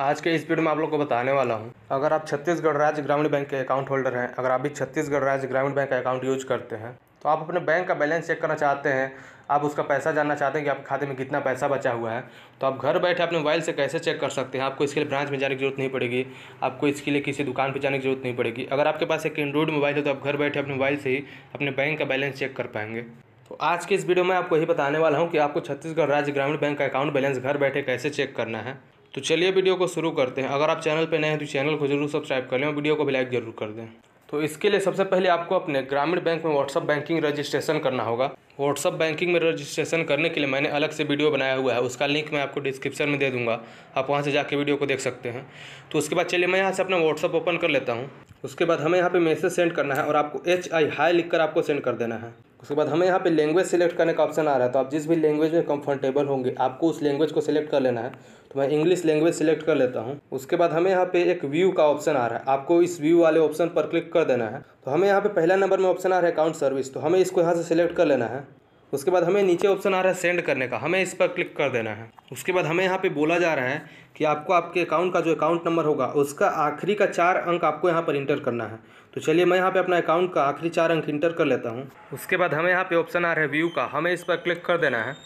आज के इस वीडियो में आप लोग को बताने वाला हूँ अगर आप छत्तीसगढ़ राज्य ग्रामीण बैंक के अकाउंट होल्डर हैं अगर आप भी छत्तीसगढ़ राज्य ग्रामीण बैंक का अकाउंट यूज करते हैं तो आप अपने बैंक का बैलेंस चेक करना चाहते हैं आप उसका पैसा जानना चाहते हैं कि आपके खाते में कितना पैसा बचा हुआ है तो आप घर बैठे अपने मोबाइल से कैसे चेक कर सकते हैं आपको इसके लिए ब्रांच में जाने की जरूरत नहीं पड़ेगी आपको इसके लिए किसी दुकान पर जाने की जरूरत नहीं पड़ेगी अगर आपके पास एक एंड्रॉइड मोबाइल है तो आप घर बैठे अपने मोबाइल से ही अपने बैंक का बैलेंस चेक कर पाएंगे तो आज के इस वीडियो में आपको यही बताने वाला हूँ कि आपको छत्तीसगढ़ राज्य ग्रामीण बैंक का अकाउंट बैलेंस घर बैठे कैसे चेक करना है तो चलिए वीडियो को शुरू करते हैं अगर आप चैनल पर नए हैं तो चैनल को जरूर सब्सक्राइब कर लें और वीडियो को भी लाइक जरूर कर दें तो इसके लिए सबसे पहले आपको अपने ग्रामीण बैंक में व्हाट्सअप बैंकिंग रजिस्ट्रेशन करना होगा व्हाट्सअप बैंकिंग में रजिस्ट्रेशन करने के लिए मैंने अलग से वीडियो बनाया हुआ है उसका लिंक मैं आपको डिस्क्रिप्शन में दे दूंगा आप वहां से जाके वीडियो को देख सकते हैं तो उसके बाद चलिए मैं यहाँ से अपना व्हाट्सअप ओपन कर लेता हूँ उसके बाद हमें यहाँ पर मैसेज सेंड करना है और आपको एच आई हाई लिख कर आपको सेंड कर देना है उसके बाद हमें यहाँ पे लैंग्वेज सेलेक्ट करने का ऑप्शन आ रहा है तो आप जिस भी लैंग्वेज में कंफर्टेबल होंगे आपको उस लैंग्वेज को सिलेक्ट कर लेना है तो मैं इंग्लिश लैंग्वेज सेलेक्ट कर लेता हूँ उसके बाद हमें यहाँ पे एक व्यू का ऑप्शन आ रहा है आपको इस व्यू वाले ऑप्शन पर क्लिक कर देना है तो हमें यहाँ पे पहला नंबर में ऑप्शन आ रहा है अकाउंट सर्विस तो हमें इसको यहाँ से सिलेक्ट कर लेना है उसके बाद हमें नीचे ऑप्शन आ रहा है सेंड करने का हमें इस पर क्लिक कर देना है उसके बाद हमें यहाँ पे बोला जा रहा है कि आपको आपके अकाउंट का जो अकाउंट नंबर होगा उसका आखिरी का चार अंक आपको यहाँ पर इंटर करना है तो चलिए मैं यहाँ पे अपना अकाउंट का आखिरी चार अंक इंटर कर लेता हूँ उसके बाद हमें यहाँ पर ऑप्शन आ रहा है व्यू का हमें इस पर क्लिक कर देना है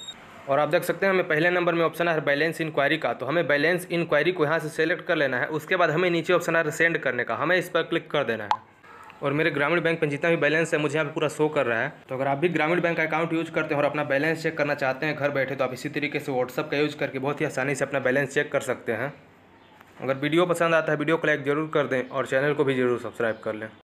और आप देख सकते हैं हमें पहले नंबर में ऑप्शन आ रहा है बैलेंस इंक्वायरी का तो हमें बैलेंस इंक्वायरी को यहाँ से सेलेक्ट कर लेना है उसके बाद हमें नीचे ऑप्शन आ रहा है सेंड करने का हमें इस पर क्लिक कर देना है और मेरे ग्रामीण बैंक में जितना भी बैलेंस है मुझे यहाँ पे पूरा शो कर रहा है तो अगर आप भी ग्रामीण बैंक का अकाउंट यूज करते हैं और अपना बैलेंस चेक करना चाहते हैं घर बैठे तो आप इसी तरीके से व्हाट्सअप का यूज करके बहुत ही आसानी से अपना बैलेंस चेक कर सकते हैं अगर वीडियो पसंद आता है वीडियो को लाइक जरूर कर दें और चैनल को भी जरूर सब्सक्राइब कर लें